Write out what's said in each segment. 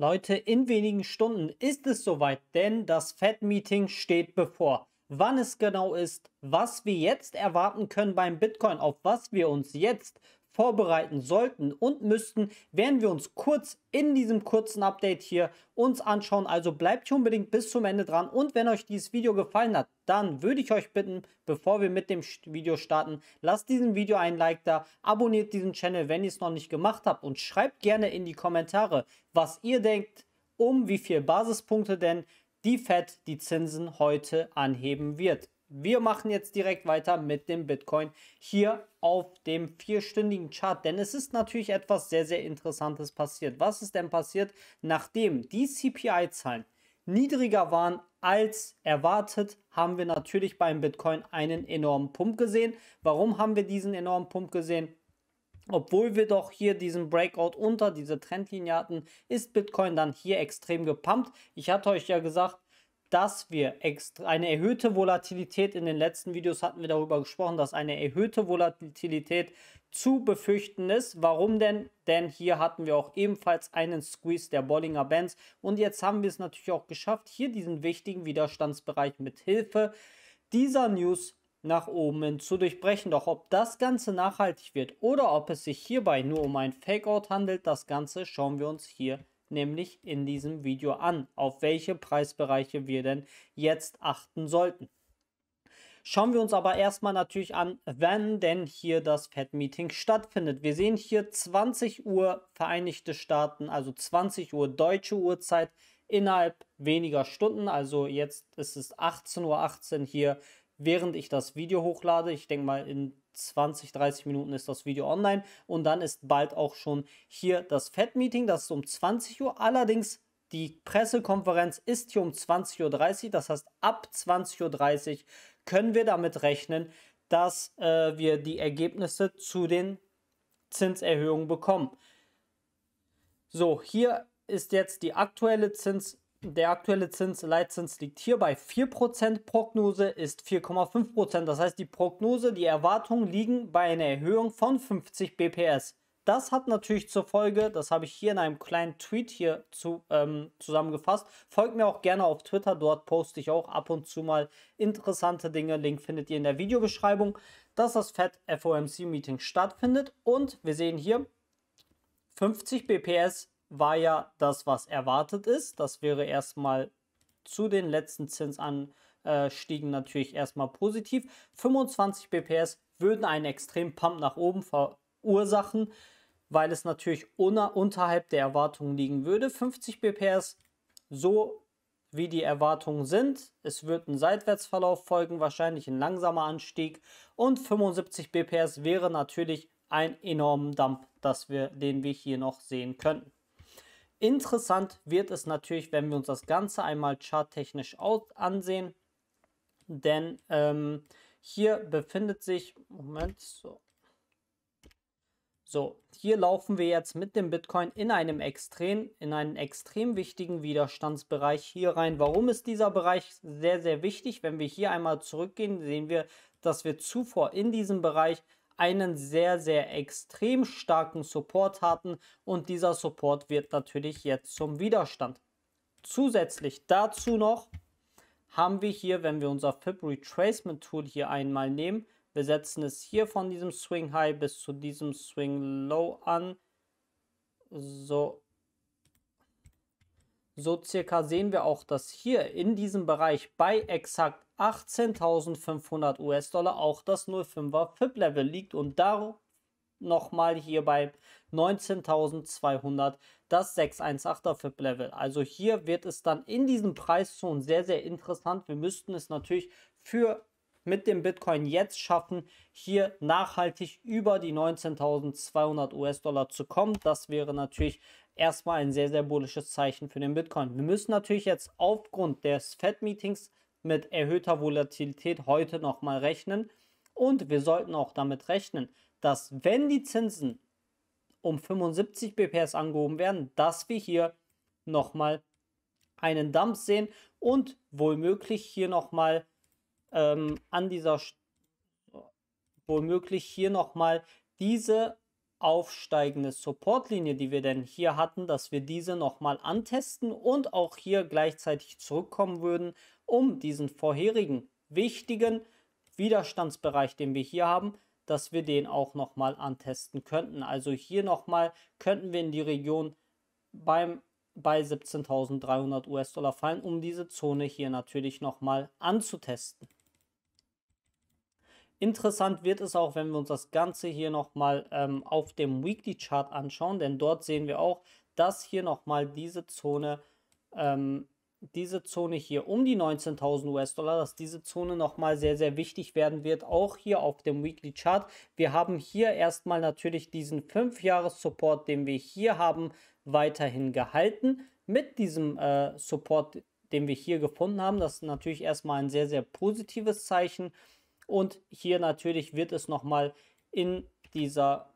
Leute, in wenigen Stunden ist es soweit, denn das Fed-Meeting steht bevor. Wann es genau ist, was wir jetzt erwarten können beim Bitcoin, auf was wir uns jetzt vorbereiten sollten und müssten, werden wir uns kurz in diesem kurzen Update hier uns anschauen. Also bleibt hier unbedingt bis zum Ende dran und wenn euch dieses Video gefallen hat, dann würde ich euch bitten, bevor wir mit dem Video starten, lasst diesem Video ein Like da, abonniert diesen Channel, wenn ihr es noch nicht gemacht habt und schreibt gerne in die Kommentare, was ihr denkt, um wie viele Basispunkte denn die Fed die Zinsen heute anheben wird. Wir machen jetzt direkt weiter mit dem Bitcoin hier auf dem vierstündigen Chart, denn es ist natürlich etwas sehr, sehr Interessantes passiert. Was ist denn passiert, nachdem die CPI-Zahlen niedriger waren als erwartet, haben wir natürlich beim Bitcoin einen enormen Pump gesehen. Warum haben wir diesen enormen Pump gesehen? Obwohl wir doch hier diesen Breakout unter diese Trendlinie hatten, ist Bitcoin dann hier extrem gepumpt. Ich hatte euch ja gesagt, dass wir extra eine erhöhte Volatilität in den letzten Videos hatten wir darüber gesprochen, dass eine erhöhte Volatilität zu befürchten ist. Warum denn? Denn hier hatten wir auch ebenfalls einen Squeeze der Bollinger Bands und jetzt haben wir es natürlich auch geschafft, hier diesen wichtigen Widerstandsbereich mit Hilfe dieser News nach oben hin zu durchbrechen. Doch ob das Ganze nachhaltig wird oder ob es sich hierbei nur um ein Fakeout handelt, das Ganze schauen wir uns hier an nämlich in diesem Video an, auf welche Preisbereiche wir denn jetzt achten sollten. Schauen wir uns aber erstmal natürlich an, wann denn hier das Fed-Meeting stattfindet. Wir sehen hier 20 Uhr Vereinigte Staaten, also 20 Uhr deutsche Uhrzeit innerhalb weniger Stunden. Also jetzt ist es 18.18 .18 Uhr hier, während ich das Video hochlade. Ich denke mal, in 20, 30 Minuten ist das Video online und dann ist bald auch schon hier das Fed-Meeting, das ist um 20 Uhr. Allerdings die Pressekonferenz ist hier um 20.30 Uhr, das heißt ab 20.30 Uhr können wir damit rechnen, dass äh, wir die Ergebnisse zu den Zinserhöhungen bekommen. So, hier ist jetzt die aktuelle Zins der aktuelle Zins, Leitzins liegt hier bei 4%, Prognose ist 4,5%. Das heißt, die Prognose, die Erwartungen liegen bei einer Erhöhung von 50 BPS. Das hat natürlich zur Folge, das habe ich hier in einem kleinen Tweet hier zu, ähm, zusammengefasst. Folgt mir auch gerne auf Twitter, dort poste ich auch ab und zu mal interessante Dinge. Link findet ihr in der Videobeschreibung, dass das FED FOMC Meeting stattfindet. Und wir sehen hier 50 BPS war ja das, was erwartet ist. Das wäre erstmal zu den letzten Zinsanstiegen natürlich erstmal positiv. 25 BPS würden einen extremen Pump nach oben verursachen, weil es natürlich unterhalb der Erwartungen liegen würde. 50 BPS, so wie die Erwartungen sind. Es wird ein Seitwärtsverlauf folgen, wahrscheinlich ein langsamer Anstieg. Und 75 BPS wäre natürlich ein enormen Dump, dass wir, den wir hier noch sehen könnten. Interessant wird es natürlich, wenn wir uns das Ganze einmal charttechnisch ansehen, denn ähm, hier befindet sich, Moment, so. So, hier laufen wir jetzt mit dem Bitcoin in einem extrem, in einen extrem wichtigen Widerstandsbereich hier rein. Warum ist dieser Bereich sehr, sehr wichtig? Wenn wir hier einmal zurückgehen, sehen wir, dass wir zuvor in diesem Bereich einen sehr, sehr extrem starken Support hatten und dieser Support wird natürlich jetzt zum Widerstand. Zusätzlich dazu noch haben wir hier, wenn wir unser FIP Retracement Tool hier einmal nehmen, wir setzen es hier von diesem Swing High bis zu diesem Swing Low an. So, so circa sehen wir auch, dass hier in diesem Bereich bei exakt 18.500 US-Dollar auch das 05er FIP-Level liegt und darum nochmal hier bei 19.200 das 618er FIP Level. Also hier wird es dann in diesen Preiszonen sehr, sehr interessant. Wir müssten es natürlich für mit dem Bitcoin jetzt schaffen, hier nachhaltig über die 19.200 US-Dollar zu kommen. Das wäre natürlich erstmal ein sehr, sehr bullisches Zeichen für den Bitcoin. Wir müssen natürlich jetzt aufgrund des Fed-Meetings mit erhöhter Volatilität heute nochmal rechnen. Und wir sollten auch damit rechnen, dass wenn die Zinsen um 75 BPS angehoben werden, dass wir hier nochmal einen Dump sehen und womöglich hier nochmal ähm, an dieser, womöglich hier nochmal diese aufsteigende Supportlinie, die wir denn hier hatten, dass wir diese nochmal antesten und auch hier gleichzeitig zurückkommen würden, um diesen vorherigen wichtigen Widerstandsbereich, den wir hier haben, dass wir den auch nochmal antesten könnten. Also hier nochmal könnten wir in die Region beim, bei 17.300 US-Dollar fallen, um diese Zone hier natürlich nochmal anzutesten. Interessant wird es auch, wenn wir uns das Ganze hier nochmal ähm, auf dem Weekly Chart anschauen, denn dort sehen wir auch, dass hier nochmal diese Zone, ähm, diese Zone hier um die 19.000 US-Dollar, dass diese Zone nochmal sehr, sehr wichtig werden wird, auch hier auf dem Weekly Chart. Wir haben hier erstmal natürlich diesen 5-Jahres-Support, den wir hier haben, weiterhin gehalten. Mit diesem äh, Support, den wir hier gefunden haben, das ist natürlich erstmal ein sehr, sehr positives Zeichen. Und hier natürlich wird es nochmal in dieser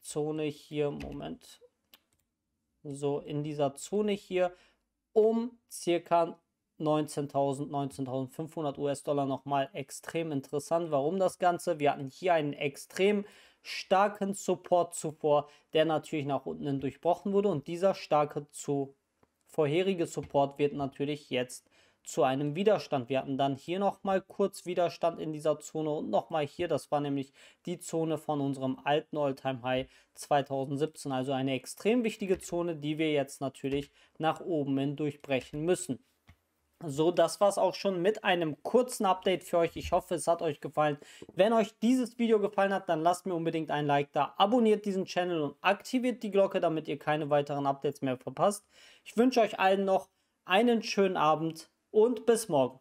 Zone hier, Moment, so in dieser Zone hier um circa 19.000, 19.500 US-Dollar nochmal extrem interessant. Warum das Ganze? Wir hatten hier einen extrem starken Support zuvor, der natürlich nach unten durchbrochen wurde und dieser starke zu vorherige Support wird natürlich jetzt zu einem Widerstand. Wir hatten dann hier nochmal kurz Widerstand in dieser Zone und nochmal hier. Das war nämlich die Zone von unserem alten Alltime High 2017. Also eine extrem wichtige Zone, die wir jetzt natürlich nach oben hin durchbrechen müssen. So, das war es auch schon mit einem kurzen Update für euch. Ich hoffe, es hat euch gefallen. Wenn euch dieses Video gefallen hat, dann lasst mir unbedingt ein Like da, abonniert diesen Channel und aktiviert die Glocke, damit ihr keine weiteren Updates mehr verpasst. Ich wünsche euch allen noch einen schönen Abend und bis morgen.